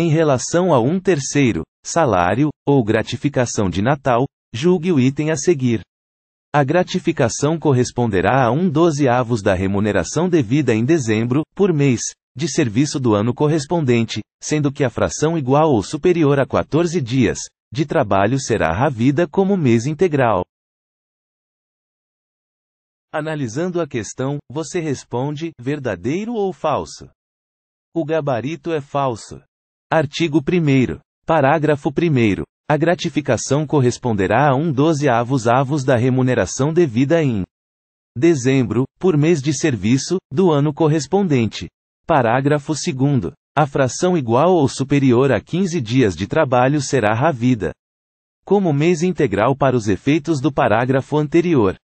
Em relação a um terceiro, salário, ou gratificação de Natal, julgue o item a seguir. A gratificação corresponderá a um dozeavos da remuneração devida em dezembro, por mês, de serviço do ano correspondente, sendo que a fração igual ou superior a 14 dias, de trabalho será ravida como mês integral. Analisando a questão, você responde verdadeiro ou falso? O gabarito é falso. Artigo 1 Parágrafo 1 A gratificação corresponderá a um avos avos da remuneração devida em dezembro, por mês de serviço, do ano correspondente. Parágrafo 2 A fração igual ou superior a 15 dias de trabalho será ravida como mês integral para os efeitos do parágrafo anterior.